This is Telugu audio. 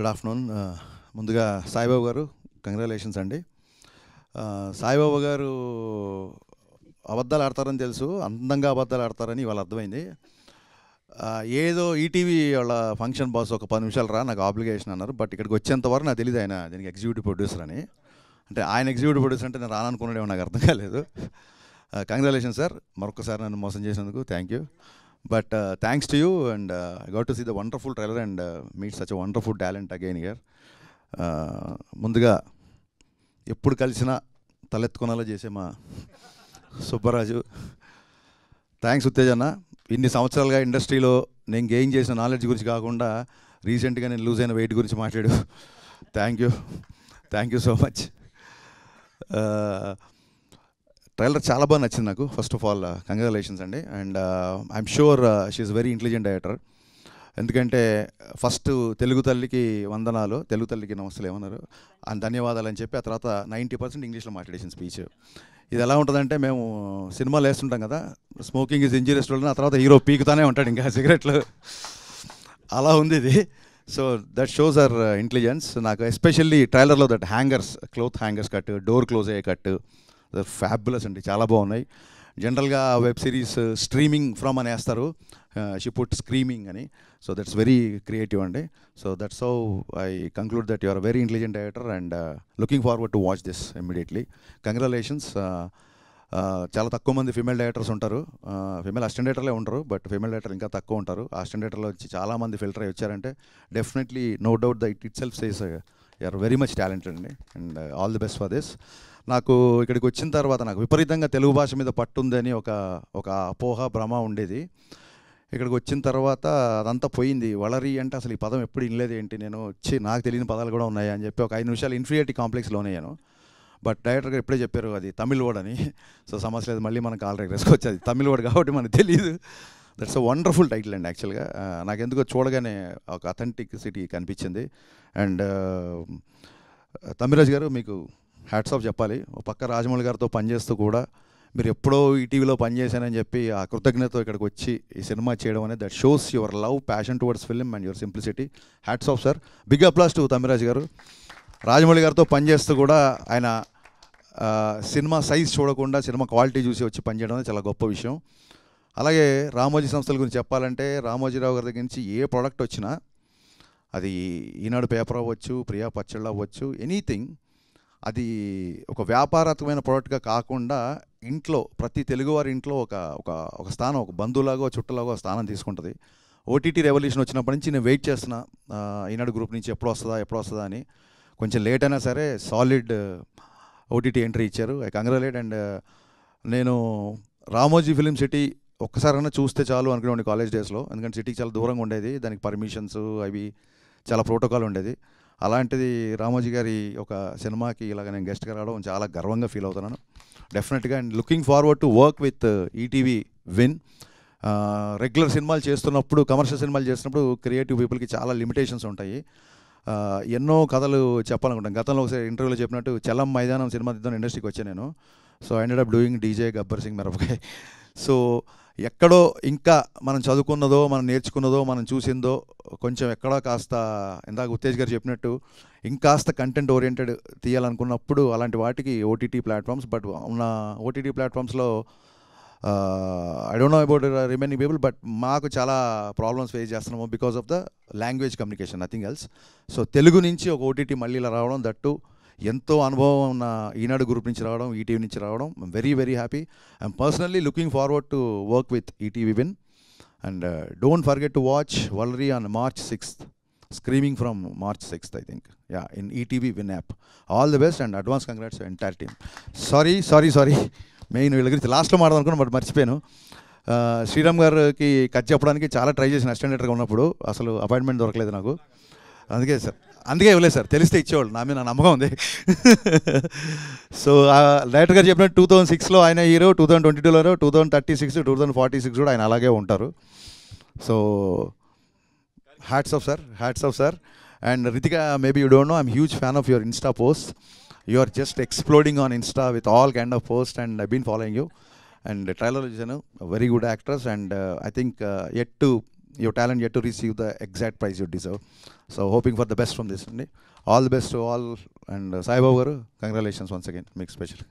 గుడ్ ఆఫ్టర్నూన్ uh, ముందుగా సాయిబాబు గారు కంగ్రాచులేషన్స్ అండి uh, సాయిబాబు గారు అబద్ధాలు ఆడతారని తెలుసు అందంగా అబద్ధాలు ఆడతారని ఇవాళ అర్థమైంది uh, ఏదో ఈటీవీ వాళ్ళ ఫంక్షన్ బాస్ ఒక పది నిమిషాలు రా నాకు ఆబ్లిగేషన్ అన్నారు బట్ ఇక్కడికి వచ్చేంత వరకు నాకు తెలియదు ఆయన దీనికి ఎగ్జిక్యూటివ్ ప్రొడ్యూసర్ అని అంటే ఆయన ఎగ్జిక్యూటివ్ ప్రొడ్యూసర్ అంటే నేను రాననుకున్నాడేమో నాకు అర్థం కాలేదు కంగ్రాలేషన్ సార్ మరొకసారి నన్ను మోసం చేసినందుకు thank you but thanks to you and I got to see the wonderful trailer and meet such wonderful talent again year ముందుగా ఎప్పుడు కలిసినా తలెత్తుకునేలా చేసే మా సుబ్బరాజు థ్యాంక్స్ ఉత్తేజన్న ఇన్ని సంవత్సరాలుగా ఇండస్ట్రీలో నేను గెయిన్ చేసిన నాలెడ్జ్ గురించి కాకుండా రీసెంట్గా నేను లూజ్ అయిన వెయిట్ గురించి మాట్లాడు thank you thank you so much trailer చాలా బాగా నచ్చింది నాకు ఫస్ట్ ఆఫ్ ఆల్ కంగ్రాచులేషన్స్ అండి and I'm sure is very intelligent director ఎందుకంటే ఫస్ట్ తెలుగు తల్లికి వందనాలు తెలుగు తల్లికి నమస్తులు ఏమన్నారు అని ధన్యవాదాలు అని చెప్పి ఆ తర్వాత నైంటీ పర్సెంట్ ఇంగ్లీష్లో మాట్లాడేసిన స్పీచ్ ఇది ఎలా ఉంటుందంటే మేము సినిమాలు వేస్తుంటాం కదా స్మోకింగ్ ఇస్ ఇంజూరియస్ ఆ తర్వాత హీరో పీకుతానే ఉంటాడు ఇంకా సిగరెట్లు అలా ఉంది ఇది so that shows her intelligence నాకు ఎస్పెషల్లీ ట్రైలర్లో that hangers cloth hangers cut door close అయ్యే కట్ ఫ్యాబులస్ అండి చాలా బాగున్నాయి జనరల్గా వెబ్ సిరీస్ స్ట్రీమింగ్ ఫ్రమ్ అని వేస్తారు షీ పుట్ స్క్రీమింగ్ అని సో దట్స్ వెరీ క్రియేటివ్ అండి so that's how I conclude that you are very intelligent director and looking forward to watch this immediately congratulations చాలా తక్కువ మంది ఫిమేల్ డైరెక్టర్స్ ఉంటారు ఫిమేల్ అస్టెండేటర్లే ఉంటారు బట్ ఫీమేల్ డైరెక్టర్ ఇంకా తక్కువ ఉంటారు అసిస్టెంట్ వచ్చి చాలా మంది ఫిల్టర్ అయ్యి వచ్చారంటే definitely no doubt that itself says you are very much talented అండి and all the best for this నాకు ఇక్కడికి వచ్చిన తర్వాత నాకు విపరీతంగా తెలుగు భాష మీద పట్టుందని ఒక ఒక అపోహ భ్రమ ఉండేది ఇక్కడికి వచ్చిన తర్వాత అదంతా పోయింది వలరి అంటే అసలు ఈ పదం ఎప్పుడు వినలేదు ఏంటి నేను వచ్చి నాకు తెలియని పదాలు కూడా ఉన్నాయి అని చెప్పి ఒక ఐదు నిమిషాలు ఇన్ఫీరియారిటీ కాంప్లెక్స్లోనే నేను బట్ డైరెక్టర్గా ఇప్పుడే చెప్పారు అది తమిళ్ వర్డ్ అని సో సమస్య లేదు మళ్ళీ మనకు కాల్ రెగ్రెస్కి వచ్చేది తమిళ్ వర్డ్ కాబట్టి మనకు తెలియదు దట్స్ అ వండర్ఫుల్ టైటిల్ అండి యాక్చువల్గా నాకు ఎందుకో చూడగానే ఒక అథెంటిక్ సిటీ కనిపించింది అండ్ తమిరాజ్ గారు మీకు హ్యాట్స్ ఆఫ్ చెప్పాలి ఒక పక్క రాజమౌళి గారితో పనిచేస్తూ కూడా మీరు ఎప్పుడో ఈటీవీలో పనిచేశానని చెప్పి ఆ కృతజ్ఞత ఇక్కడికి వచ్చి ఈ సినిమా చేయడం అనేది that shows your love passion towards film and your simplicity hats off sir big applause to Tamiraj garu Rajamouli గారితో పనిచేస్తూ కూడా ఆయన సినిమా సైజ్ చూడకుండా సినిమా క్వాలిటీ చూసి వచ్చి పనిచేయడం అనేది చాలా గొప్ప విషయం అలాగే రామోజీ సంస్థల గురించి చెప్పాలంటే రామోజీరావు గారి దగ్గర నుంచి ఏ ప్రోడక్ట్ వచ్చినా అది ఈనాడు పేపర్ అవ్వచ్చు ప్రియా పచ్చళ్ళు అవ్వచ్చు ఎనీథింగ్ అది ఒక వ్యాపారత్మైన ప్రోడక్ట్గా కాకుండా ఇంట్లో ప్రతి తెలుగువారి ఇంట్లో ఒక ఒక ఒక స్థానం ఒక బంధువులాగో చుట్టలాగో స్థానం తీసుకుంటుంది ఓటీటీ రెవల్యూషన్ వచ్చినప్పటి నుంచి నేను వెయిట్ చేస్తున్నా ఈనాడు గ్రూప్ నుంచి ఎప్పుడు వస్తుందా ఎప్పుడు వస్తుందా అని కొంచెం లేట్ అయినా సరే సాలిడ్ ఓటీటీ ఎంట్రీ ఇచ్చారు ఐ కంగ్రాలేట్ అండ్ నేను రామోజీ ఫిలిం సిటీ ఒక్కసారైనా చూస్తే చాలు అనుకునేవాడిని కాలేజ్ డేస్లో ఎందుకంటే సిటీకి చాలా దూరంగా ఉండేది దానికి పర్మిషన్స్ అవి చాలా ప్రోటోకాల్ ఉండేది అలాంటిది రామోజీ గారి ఒక సినిమాకి ఇలాగ నేను గెస్ట్గా రావడం చాలా గర్వంగా ఫీల్ అవుతున్నాను డెఫినెట్గా and looking forward to work with ETV Win regular సినిమాలు చేస్తున్నప్పుడు కమర్షియల్ సినిమాలు చేస్తున్నప్పుడు క్రియేటివ్ పీపుల్కి చాలా లిమిటేషన్స్ ఉంటాయి uh, ఎన్నో కథలు చెప్పాలనుకుంటాను గతంలో ఒకసారి ఇంటర్వ్యూలో చెప్పినట్టు చలం మైదానం సినిమా తీద్దాం ఇండస్ట్రీకి వచ్చాను నేను so I and doing DJ Gabbar Singh Mirapakay so ఎక్కడో ఇంకా మనం చదువుకున్నదో మనం నేర్చుకున్నదో మనం చూసిందో కొంచెం ఎక్కడో కాస్త ఇందాక ఉత్తేజ్ గారు చెప్పినట్టు ఇంకాస్త కంటెంట్ ఓరియంటెడ్ తీయాలనుకున్నప్పుడు అలాంటి వాటికి ఓటీటీ ప్లాట్ఫామ్స్ బట్ ఉన్న ఓటీటీ ప్లాట్ఫామ్స్లో I don't know about remaining people but మాకు చాలా ప్రాబ్లమ్స్ ఫేస్ చేస్తున్నాము because of the language communication nothing else so Telugu నుంచి ఒక ఓటీటీ మళ్ళీ ఇలా రావడం దట్టు ఎంతో అనుభవం ఉన్న ఈనాడు గ్రూప్ నుంచి రావడం ఈటీవీ నుంచి రావడం very very happy I'm personally looking forward to work with ETV Win and don't forget to watch Valari on March sixth streaming from March sixth I think ya in ETV Win app all the best and advance congrats entire team sorry sorry sorry main వీళ్ళ గురించి లాస్ట్లో మాట్లాడదాం అనుకున్నాను బట్ మర్చిపోయాను uh, శ్రీరామ్ గారికి కట్ చెప్పడానికి చాలా ట్రై చేసిన అసిస్టెంట్ ఉన్నప్పుడు అసలు అపాయింట్మెంట్ దొరకలేదు నాకు అందుకే సార్ అందుకే ఇవ్వలేదు సార్ తెలిస్తే ఇచ్చేవాళ్ళు నా మీద నా నమ్మకం ఉంది సో డైరెక్టర్ గారు చెప్పినట్టు టూ థౌసండ్ సిక్స్లో ఆయన హీరో టూ థౌసండ్ ట్వంటీ టూలో two thousand thirty six two thousand forty six కూడా ఆయన అలాగే ఉంటారు so hats off sir hats off sir and Ritika maybe you don't know I'm huge fan of your insta post you are just exploding on insta with all kind of post and I been following you and trailer చూసాను very good actress and I think at to your talent yet to receive the exact prize you deserve. So hoping for the best from this. All the best to all and uh, Sai Garu, congratulations once again. Make special.